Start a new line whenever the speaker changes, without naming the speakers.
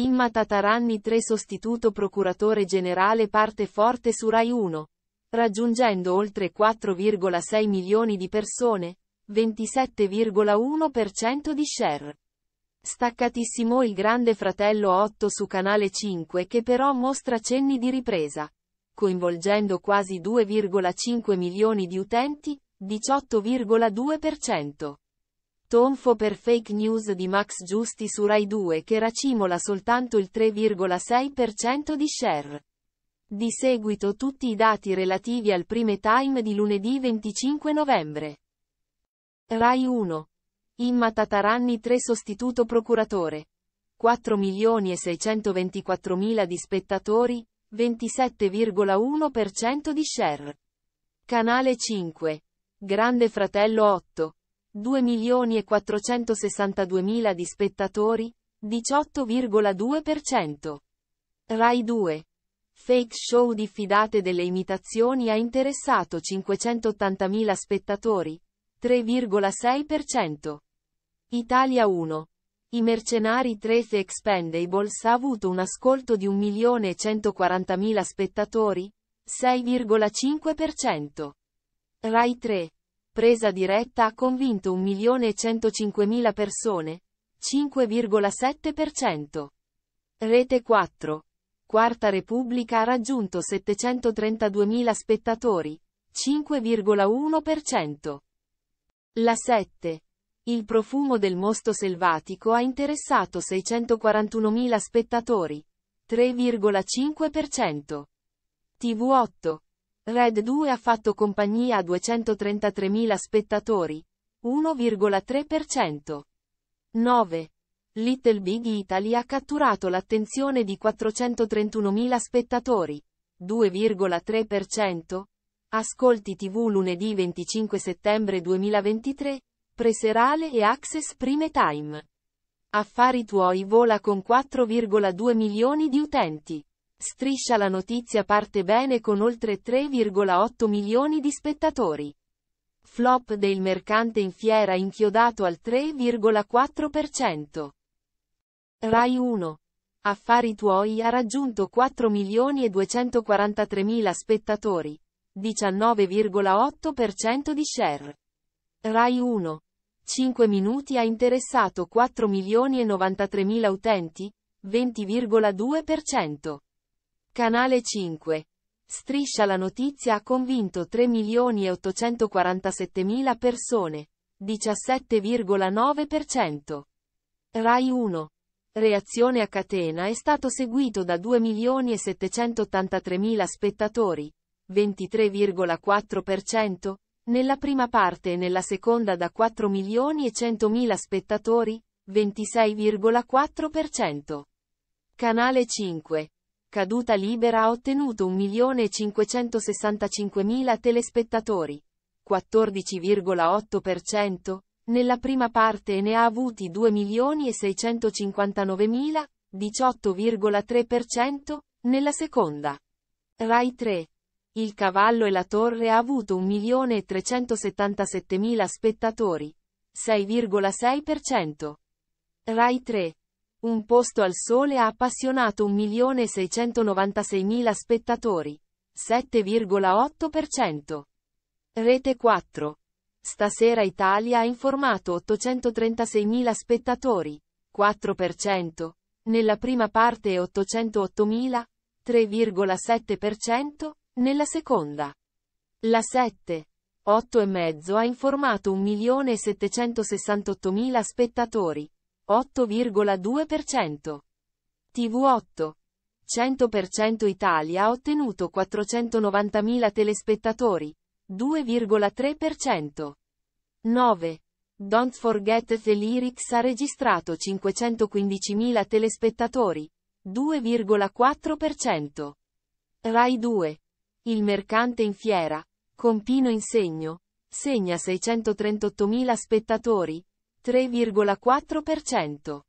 Imma Tataranni 3 sostituto procuratore generale parte forte su Rai 1. Raggiungendo oltre 4,6 milioni di persone, 27,1% di share. Staccatissimo il Grande Fratello 8 su Canale 5 che però mostra cenni di ripresa, coinvolgendo quasi 2,5 milioni di utenti, 18,2%. Tonfo per fake news di Max Giusti su Rai 2 che racimola soltanto il 3,6% di share. Di seguito tutti i dati relativi al prime time di lunedì 25 novembre. Rai 1. Imma Tataranni 3 sostituto procuratore. 4.624.000 di spettatori, 27,1% di share. Canale 5. Grande Fratello 8. 2.462.000 di spettatori, 18,2%. Rai 2. Fake show diffidate delle imitazioni ha interessato 580.000 spettatori, 3,6%. Italia 1. I mercenari 3 The Expendables ha avuto un ascolto di 1.140.000 spettatori, 6,5%. Rai 3 presa diretta ha convinto 1.105.000 persone, 5,7%. Rete 4. Quarta Repubblica ha raggiunto 732.000 spettatori, 5,1%. La 7. Il profumo del mosto selvatico ha interessato 641.000 spettatori, 3,5%. TV8. Red 2 ha fatto compagnia a 233.000 spettatori. 1,3%. 9. Little Big Italy ha catturato l'attenzione di 431.000 spettatori. 2,3%. Ascolti TV lunedì 25 settembre 2023, preserale e access prime time. Affari tuoi vola con 4,2 milioni di utenti. Striscia la notizia parte bene con oltre 3,8 milioni di spettatori. Flop del mercante in fiera inchiodato al 3,4%. Rai 1. Affari tuoi ha raggiunto 4 milioni e 243 mila spettatori. 19,8% di share. Rai 1. 5 minuti ha interessato 4 milioni e 93 mila utenti. 20,2%. Canale 5. Striscia la notizia ha convinto 3.847.000 persone, 17,9%. Rai 1. Reazione a catena è stato seguito da 2.783.000 spettatori, 23,4%, nella prima parte e nella seconda da 4.100.000 spettatori, 26,4%. Canale 5. Caduta libera ha ottenuto 1.565.000 telespettatori, 14,8%, nella prima parte e ne ha avuti 2.659.000, 18,3%, nella seconda. Rai 3. Il cavallo e la torre ha avuto 1.377.000 spettatori, 6,6%. Rai 3. Un posto al sole ha appassionato 1.696.000 spettatori. 7,8%. Rete 4. Stasera Italia ha informato 836.000 spettatori. 4%. Nella prima parte 808.000. 3,7%. Nella seconda. La 7. 8,5 ha informato 1.768.000 spettatori, 8,2%. TV8. 100% Italia ha ottenuto 490.000 telespettatori. 2,3%. 9. Don't Forget the Lyrics ha registrato 515.000 telespettatori. 2,4%. Rai 2. Il mercante in fiera, con Pino in segno, segna 638.000 spettatori, 3,4%.